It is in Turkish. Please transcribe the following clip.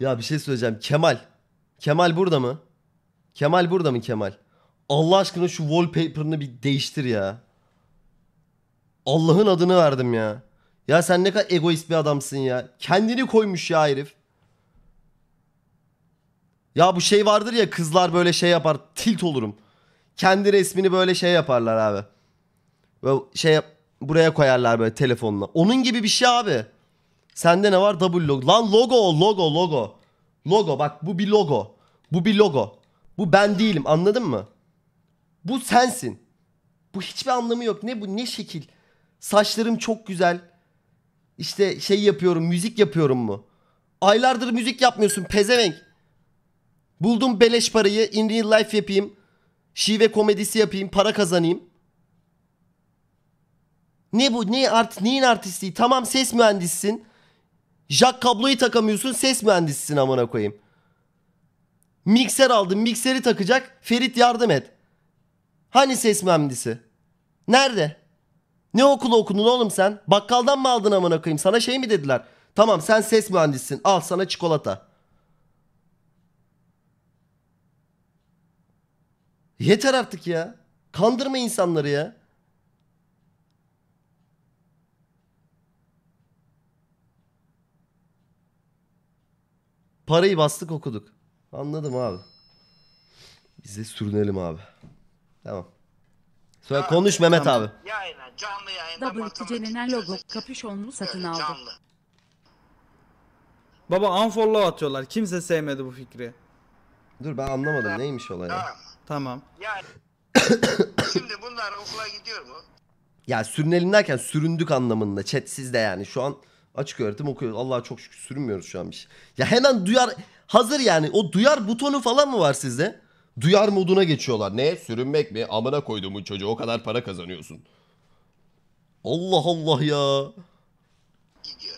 Ya bir şey söyleyeceğim. Kemal. Kemal burada mı? Kemal burada mı Kemal? Allah aşkına şu wallpaper'ını bir değiştir ya. Allah'ın adını verdim ya. Ya sen ne kadar egoist bir adamsın ya. Kendini koymuş ya herif. Ya bu şey vardır ya kızlar böyle şey yapar. Tilt olurum. Kendi resmini böyle şey yaparlar abi. Böyle şey buraya koyarlar böyle telefonla. Onun gibi bir şey abi. Sende ne var? W logo. Lan logo, logo, logo. Logo bak bu bir logo. Bu bir logo. Bu ben değilim anladın mı? Bu sensin. Bu hiçbir anlamı yok. Ne bu ne şekil? Saçlarım çok güzel. İşte şey yapıyorum müzik yapıyorum mu? Aylardır müzik yapmıyorsun pezevenk. Buldum beleş parayı in real life yapayım. Şive komedisi yapayım para kazanayım. Ne bu ne art neyin artistliği? Tamam ses mühendissin. Jack kabloyu takamıyorsun ses mühendisisin amına koyayım. Mikser aldım mikseri takacak. Ferit yardım et. Hani ses mühendisi? Nerede? Ne okulu okudun oğlum sen? Bakkaldan mı aldın amına koyayım? Sana şey mi dediler? Tamam sen ses mühendisisin. Al sana çikolata. Yeter artık ya. Kandırma insanları ya. Parayı bastık okuduk. Anladım abi. Biz de sürünelim abi. Tamam. Söyle Tamam, konuş Mehmet abi. Yayına, canlı yayında Double WTC'lenen logo çözecek. kapüşonlu satın Öyle, aldı. Canlı. Baba unfollow atıyorlar. Kimse sevmedi bu fikri. Dur ben anlamadım neymiş olay ya. Tamam. Tamam. Yani şimdi bunlar okula gidiyor mu? Ya sürünelim derken süründük anlamında. Chat sizde yani şu an Açık öğretim okuyoruz. Allah'a çok şükür sürünmüyoruz şu an bir şey. Ya hemen duyar hazır yani. O duyar butonu falan mı var sizde? Duyar moduna geçiyorlar. Ne? Sürünmek mi? Amına koyduğumun çocuğu o kadar para kazanıyorsun. Allah Allah ya. Gidiyor.